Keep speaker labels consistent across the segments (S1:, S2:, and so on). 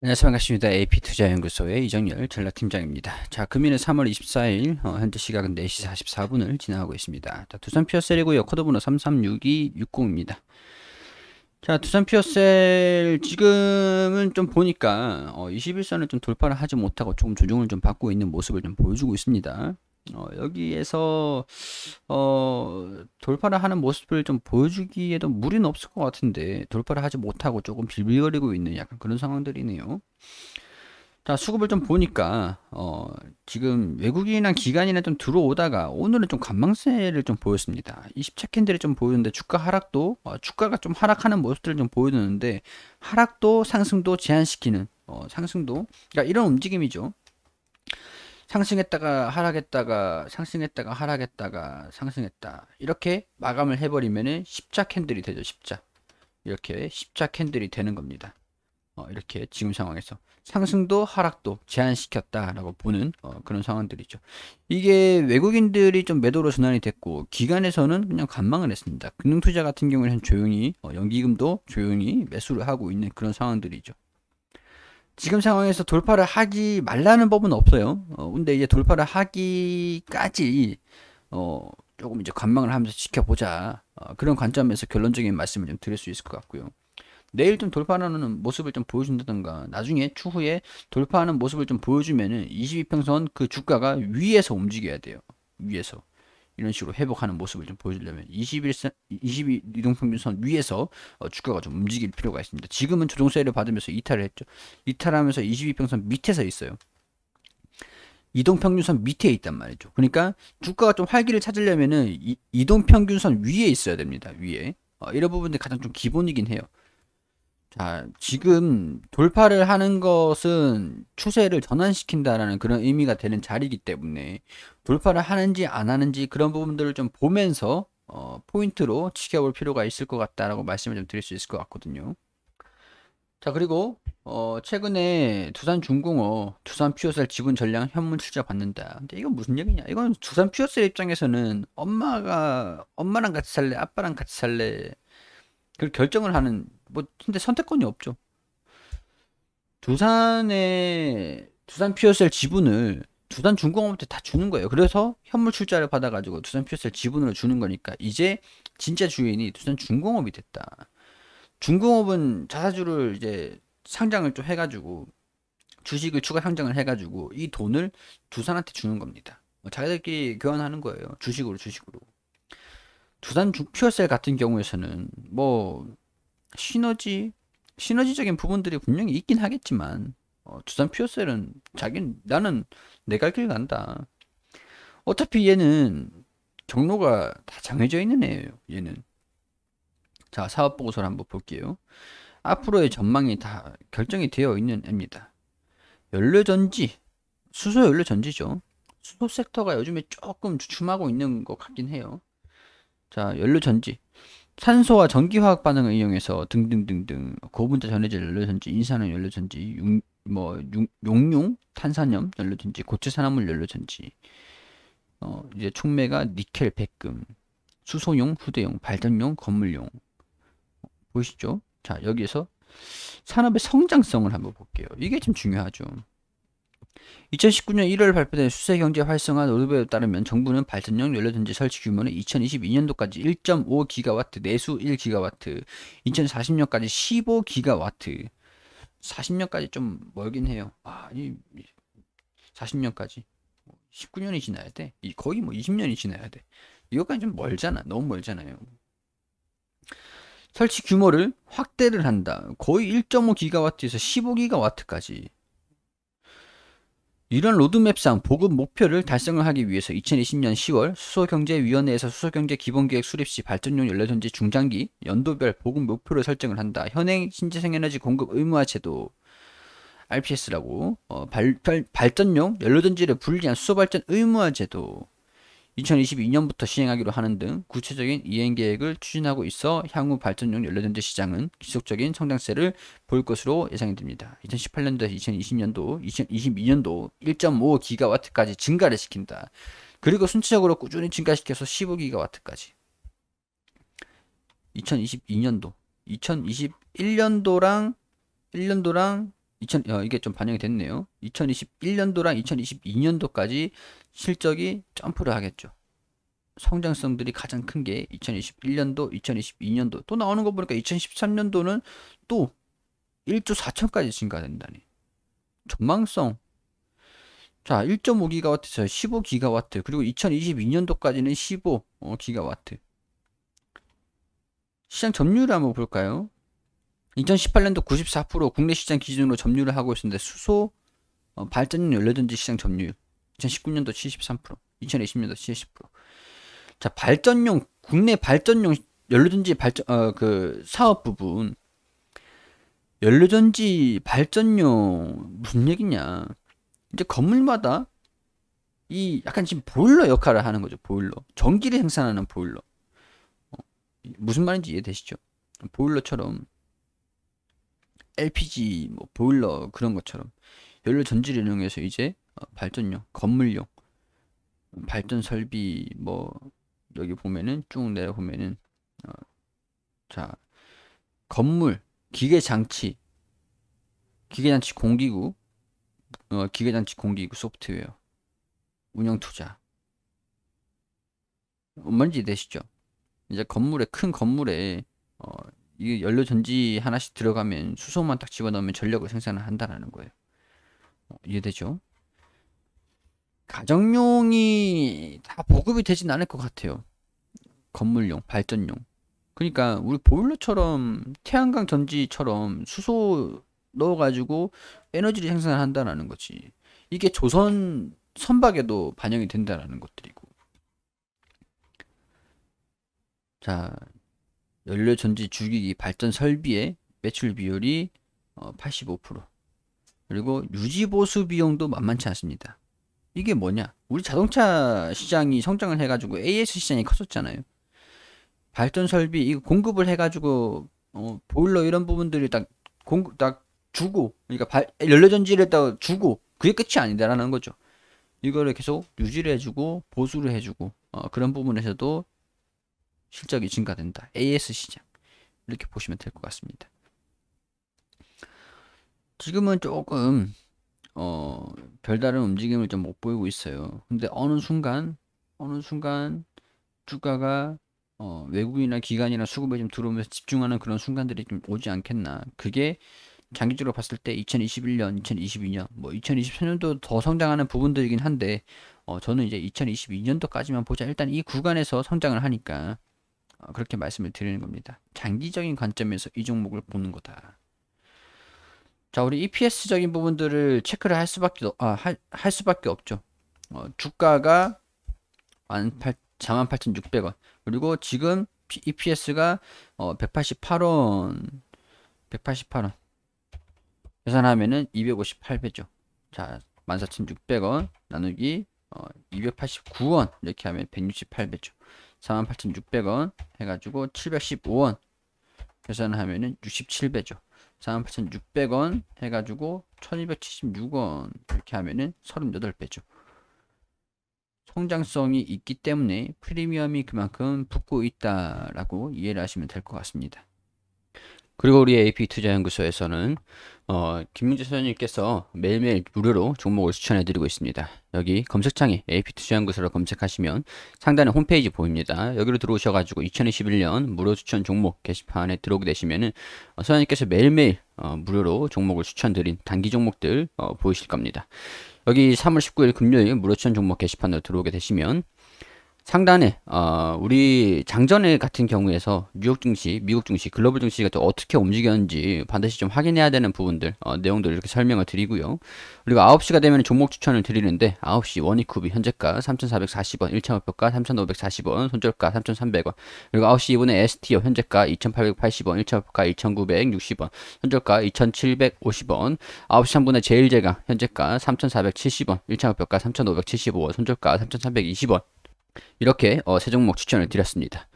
S1: 안녕하세요. 네, 반갑습니다. AP투자연구소의 이정열 전략팀장입니다. 자, 금일은 3월 24일, 어, 현재 시각은 4시 44분을 지나가고 있습니다. 자, 두산 피어셀이고요. 코드번호 336260입니다. 자, 두산 피어셀 지금은 좀 보니까 어, 21선을 좀 돌파를 하지 못하고 조금 조정을 좀 받고 있는 모습을 좀 보여주고 있습니다. 어, 여기에서 어, 돌파를 하는 모습을 좀 보여주기에도 무리는 없을 것 같은데 돌파를 하지 못하고 조금 빌빌거리고 있는 약간 그런 상황들이네요. 자 수급을 좀 보니까 어, 지금 외국인이나 기관이나 좀 들어오다가 오늘은 좀 관망세를 좀 보였습니다. 20차 캔들이 좀 보였는데 주가 하락도 어, 주가가 좀 하락하는 모습들을 좀 보여주는데 하락도 상승도 제한시키는 어, 상승도 그러니까 이런 움직임이죠. 상승했다가 하락했다가 상승했다가 하락했다가 상승했다 이렇게 마감을 해버리면은 십자 캔들이 되죠 십자 이렇게 십자 캔들이 되는 겁니다 어, 이렇게 지금 상황에서 상승도 하락도 제한시켰다라고 보는 어, 그런 상황들이죠. 이게 외국인들이 좀 매도로 전환이 됐고 기간에서는 그냥 관망을 했습니다. 금융투자 같은 경우는 에 조용히 어, 연기금도 조용히 매수를 하고 있는 그런 상황들이죠. 지금 상황에서 돌파를 하지 말라는 법은 없어요. 어, 근데 이제 돌파를 하기까지 어, 조금 이제 관망을 하면서 지켜보자 어, 그런 관점에서 결론적인 말씀을 좀 드릴 수 있을 것 같고요. 내일 좀 돌파하는 모습을 좀 보여준다던가 나중에 추후에 돌파하는 모습을 좀 보여주면은 22평선 그 주가가 위에서 움직여야 돼요. 위에서 이런 식으로 회복하는 모습을 좀 보여주려면 21선, 22 이동평균선 위에서 어, 주가가 좀 움직일 필요가 있습니다. 지금은 조종세를 받으면서 이탈을 했죠. 이탈하면서 22평선 밑에서 있어요. 이동평균선 밑에 있단 말이죠. 그러니까 주가가 좀 활기를 찾으려면 이, 이동평균선 위에 있어야 됩니다. 위에. 어, 이런 부분들이 가장 좀 기본이긴 해요. 자, 지금 돌파를 하는 것은 추세를 전환시킨다라는 그런 의미가 되는 자리이기 때문에 돌파를 하는지 안 하는지 그런 부분들을 좀 보면서 어, 포인트로 지켜볼 필요가 있을 것 같다라고 말씀을 좀 드릴 수 있을 것 같거든요. 자, 그리고 어, 최근에 두산 중공업, 두산 퓨어셀 지분 전량 현물 출자 받는다. 근데 이건 무슨 얘기냐? 이건 두산 퓨어셀 입장에서는 엄마가 엄마랑 같이 살래, 아빠랑 같이 살래. 그 결정을 하는 뭐 근데 선택권이 없죠. 두산의 두산 피어셀 지분을 두산 중공업한테 다 주는 거예요. 그래서 현물 출자를 받아가지고 두산 피어셀 지분으로 주는 거니까 이제 진짜 주인이 두산 중공업이 됐다. 중공업은 자사주를 이제 상장을 좀 해가지고 주식을 추가 상장을 해가지고 이 돈을 두산한테 주는 겁니다. 뭐 자기들끼리 교환하는 거예요. 주식으로 주식으로. 두산 피어셀 같은 경우에는뭐 시너지 시너지적인 부분들이 분명히 있긴 하겠지만 어, 두산 피어셀은 자긴 나는 내갈 길 간다. 어차피 얘는 경로가 다 정해져 있는 애예요. 얘는 자 사업 보고서를 한번 볼게요. 앞으로의 전망이 다 결정이 되어 있는 애입니다. 연료전지 수소 연료전지죠. 수소 섹터가 요즘에 조금 주춤하고 있는 것 같긴 해요. 자 연료전지 산소와 전기화학 반응을 이용해서 등등등등 고분자 그 전해질 연료전지, 인산화 연료전지, 융, 뭐 용, 용융 탄산염 연료전지, 고체 산화물 연료전지, 어, 이제 촉매가 니켈, 백금, 수소용, 후대용, 발전용, 건물용 보시죠자 여기에서 산업의 성장성을 한번 볼게요. 이게 좀 중요하죠. 2019년 1월 발표된 수세경제 활성화 노드웨에 따르면 정부는 발전용 연료전지 설치 규모는 2022년도까지 1.5기가와트, 내수 1기가와트, 2040년까지 15기가와트. 40년까지 좀 멀긴 해요. 아, 이 40년까지 19년이 뭐 지나야 돼. 거의 뭐 20년이 지나야 돼. 이것까지 좀 멀잖아. 너무 멀잖아요. 설치 규모를 확대를 한다. 거의 1.5기가와트에서 15기가와트까지. 이런 로드맵상 보급 목표를 달성을 하기 위해서 2020년 10월 수소경제위원회에서 수소경제기본계획 수립 시 발전용 연료전지 중장기 연도별 보급 목표를 설정을 한다. 현행 신재생에너지 공급 의무화 제도 RPS라고 어, 발, 발, 발전용 연료전지를 분리한 수소발전 의무화 제도 2022년부터 시행하기로 하는 등 구체적인 이행 계획을 추진하고 있어 향후 발전용 연료전지 시장은 지속적인 성장세를 보일 것으로 예상됩니다. 2 0 1 8년도에 2020년도, 2022년도 1.5기가와트까지 증가를 시킨다. 그리고 순차적으로 꾸준히 증가시켜서 15기가와트까지. 2022년도, 2021년도랑 1년도랑 2000, 어, 이게 좀 반영이 됐네요. 2021년도랑 2022년도까지 실적이 점프를 하겠죠. 성장성들이 가장 큰 게 2021년도, 2022년도. 또 나오는 거 보니까 2013년도는 또 1조 4천까지 증가된다니. 전망성. 자, 1.5기가와트, 죠 15기가와트. 그리고 2022년도까지는 15기가와트. 어, 시장 점유율 한번 볼까요? 2018년도 94% 국내 시장 기준으로 점유를 하고 있었는데 수소 어, 발전용 연료전지 시장 점유율 2019년도 73%, 2020년도 70%. 자 발전용 국내 발전용 연료전지 발전 어, 그 사업 부분 연료전지 발전용 무슨 얘기냐? 이제 건물마다 이 약간 지금 보일러 역할을 하는 거죠. 보일러 전기를 생산하는 보일러 어, 무슨 말인지 이해되시죠? 보일러처럼 LPG 뭐 보일러 그런 것처럼 연료 전지를 이용해서 이제 어, 발전용, 건물용 발전 설비 뭐 여기 보면은 쭉 내려 보면은 어, 자 건물, 기계 장치, 기계 장치 공기구, 어, 기계 장치 공기구 소프트웨어, 운영 투자. 뭔지 되시죠? 이제 건물에 큰 건물에 어, 이 연료 전지 하나씩 들어가면 수소만 딱 집어넣으면 전력을 생산한다라는 을 거예요. 어, 이해되죠? 가정용이 다 보급이 되진 않을 것 같아요. 건물용, 발전용. 그러니까 우리 보일러처럼 태양광 전지처럼 수소 넣어가지고 에너지를 생산한다라는 거지. 이게 조선 선박에도 반영이 된다라는 것들이고. 자, 연료 전지 주기기 발전 설비의 매출 비율이 85% 어, 그리고 유지 보수 비용도 만만치 않습니다. 이게 뭐냐? 우리 자동차 시장이 성장을 해가지고 AS 시장이 컸었잖아요. 발전 설비 이거 공급을 해가지고 어, 보일러 이런 부분들이 딱 공급 딱 주고 그러니까 발, 연료 전지를 딱 주고 그게 끝이 아니다라는 거죠. 이거를 계속 유지를 해주고 보수를 해주고 어, 그런 부분에서도 실적이 증가된다. AS 시장. 이렇게 보시면 될 것 같습니다. 지금은 조금 어, 별다른 움직임을 좀 못 보이고 있어요. 근데 어느 순간 어느 순간 주가가 어, 외국이나 기관이나 수급에 좀 들어오면서 집중하는 그런 순간들이 좀 오지 않겠나. 그게 장기적으로 봤을 때 2021년, 2022년, 뭐 2023년도 더 성장하는 부분들이긴 한데, 어, 저는 이제 2022년도까지만 보자. 일단 이 구간에서 성장을 하니까 어, 그렇게 말씀을 드리는 겁니다. 장기적인 관점에서 이 종목을 보는 거다. 자, 우리 EPS적인 부분들을 체크를 할 수밖에 아, 할, 할 수밖에 없죠. 어, 주가가 48,600원. 그리고 지금 EPS가 어, 188원 188원 계산하면은 258배죠. 자, 14,600원 나누기 어, 289원 이렇게 하면 168배죠. 48,600원 해가지고 715원 계산하면은 67배죠. 48,600원 해가지고 1,276원 이렇게 하면은 38배죠. 성장성이 있기 때문에 프리미엄이 그만큼 붙고 있다라고 이해를 하시면 될 것 같습니다. 그리고 우리 AP투자연구소에서는 어, 김민재 소장님께서 매일매일 무료로 종목을 추천해 드리고 있습니다. 여기 검색창에 AP투자연구소로 검색하시면 상단에 홈페이지 보입니다. 여기로 들어오셔가지고 2021년 무료 추천 종목 게시판에 들어오게 되시면은 어, 소장님께서 매일매일 어, 무료로 종목을 추천드린 단기 종목들 어, 보이실 겁니다. 여기 3월 19일 금요일 무료 추천 종목 게시판으로 들어오게 되시면 상단에 어, 우리 장전에 같은 경우에서 뉴욕 증시, 미국 증시, 글로벌 증시가 또 어떻게 움직였는지 반드시 좀 확인해야 되는 부분들 어, 내용들 이렇게 설명을 드리고요. 그리고 9시가 되면 종목 추천을 드리는데 9시 원이쿠비 현재가 3,440원, 1차 목표가 3,540원, 손절가 3,300원. 그리고 9시 2분에 STO 현재가 2,880원, 1차 목표가 2,960원, 손절가 2,750원. 9시 3분에 제일제가 현재가 3,470원, 1차 목표가 3,575원, 손절가 3,320원. 이렇게 어, 세 종목 추천을 드렸습니다.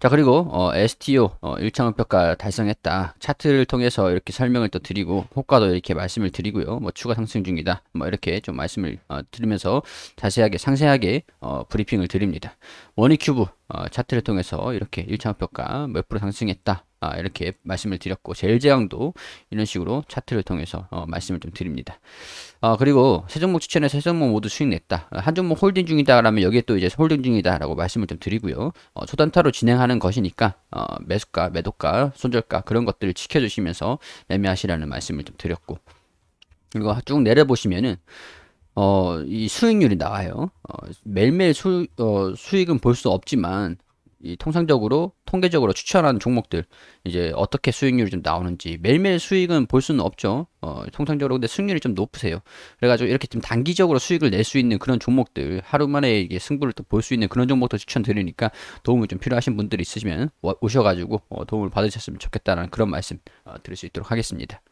S1: 자 그리고 어, STO 어, 1차 목표가 달성했다 차트를 통해서 이렇게 설명을 또 드리고 효과도 이렇게 말씀을 드리고요 뭐 추가 상승 중이다 뭐 이렇게 좀 말씀을 어, 드리면서 자세하게 상세하게 어, 브리핑을 드립니다 원위큐브 어, 차트를 통해서 이렇게 1차 목표가 몇 프로 상승했다 아, 이렇게 말씀을 드렸고 제일제왕도 이런 식으로 차트를 통해서 어, 말씀을 좀 드립니다. 아, 그리고 세 종목 추천해서 세 종목 모두 수익 냈다. 아, 한 종목 홀딩 중이다 라면 여기에 또 이제 홀딩 중이다 라고 말씀을 좀 드리고요. 어, 초단타로 진행하는 것이니까 어, 매수가, 매도가, 손절가 그런 것들을 지켜주시면서 매매하시라는 말씀을 좀 드렸고 그리고 쭉 내려보시면은 어, 이 수익률이 나와요. 어, 매일매일 수, 어, 수익은 볼 수 없지만 이 통상적으로 통계적으로 추천하는 종목들 이제 어떻게 수익률이 좀 나오는지 매일매일 수익은 볼 수는 없죠. 어, 통상적으로 근데 수익률이 좀 높으세요. 그래가지고 이렇게 좀 단기적으로 수익을 낼 수 있는 그런 종목들 하루만에 이게 승부를 또 볼 수 있는 그런 종목도 추천드리니까 도움이 좀 필요하신 분들이 있으시면 오셔가지고 어, 도움을 받으셨으면 좋겠다는 그런 말씀 어, 드릴 수 있도록 하겠습니다.